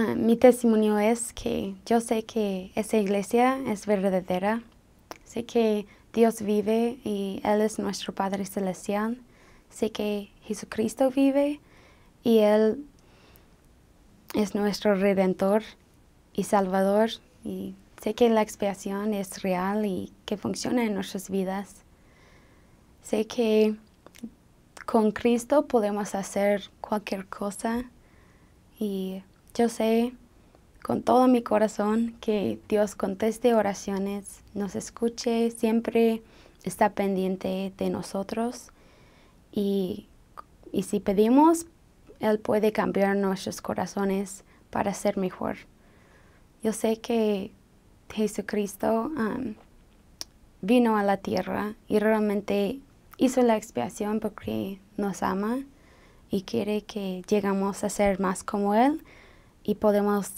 Ah, mi testimonio es que yo sé que esa iglesia es verdadera, sé que Dios vive y Él es nuestro Padre Celestial, sé que Jesucristo vive y Él es nuestro Redentor y Salvador y sé que la expiación es real y que funciona en nuestras vidas. Sé que con Cristo podemos hacer cualquier cosa y yo sé con todo mi corazón que Dios conteste oraciones, nos escuche, siempre está pendiente de nosotros y, si pedimos, Él puede cambiar nuestros corazones para ser mejor. Yo sé que Jesucristo vino a la tierra y realmente hizo la expiación porque nos ama y quiere que lleguemos a ser más como Él y podemos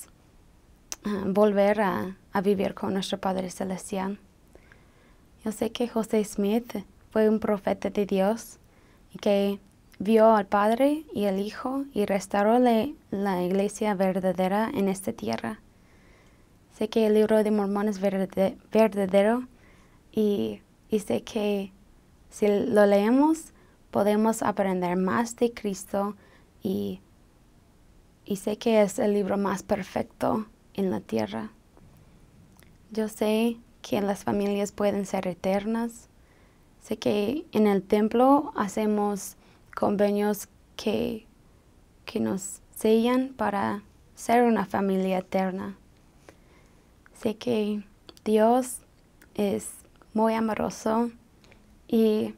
ah, volver a, vivir con nuestro Padre Celestial. Yo sé que José Smith fue un profeta de Dios y que vio al Padre y al Hijo y restauró la, iglesia verdadera en esta tierra. Sé que el libro de Mormón es verdadero y, y sé que si lo leemos podemos aprender más de Cristo y y sé que es el libro más perfecto en la tierra. Yo sé que las familias pueden ser eternas. Sé que en el templo hacemos convenios que, nos sellan para ser una familia eterna. Sé que Dios es muy amoroso y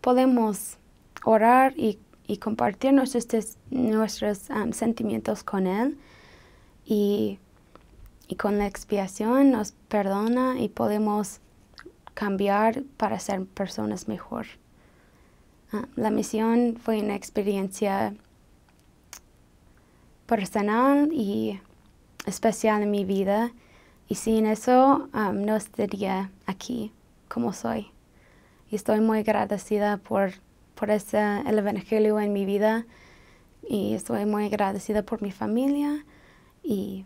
podemos orar y y compartir nuestros, nuestros um, sentimientos con Él. Y, con la expiación nos perdona y podemos cambiar para ser personas mejor. Ah, la misión fue una experiencia personal y especial en mi vida y sin eso um, no estaría aquí como soy. Y estoy muy agradecida por por ese, el Evangelio en mi vida y estoy muy agradecida por mi familia y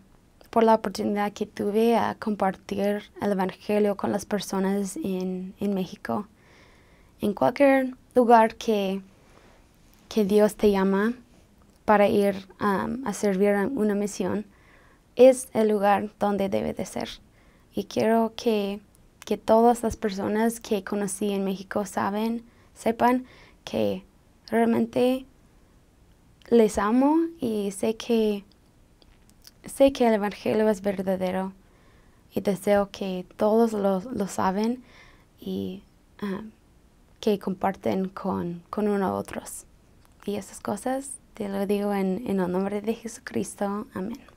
por la oportunidad que tuve a compartir el Evangelio con las personas en, en México. En cualquier lugar que, que Dios te llama para ir um, a servir una misión, es el lugar donde debe de ser. Y quiero que, que todas las personas que conocí en México saben, sepan que realmente les amo y sé que, sé que el Evangelio es verdadero y deseo que todos lo, saben y ah, que comparten con, con uno a otros. Y esas cosas te lo digo en el nombre de Jesucristo. Amén.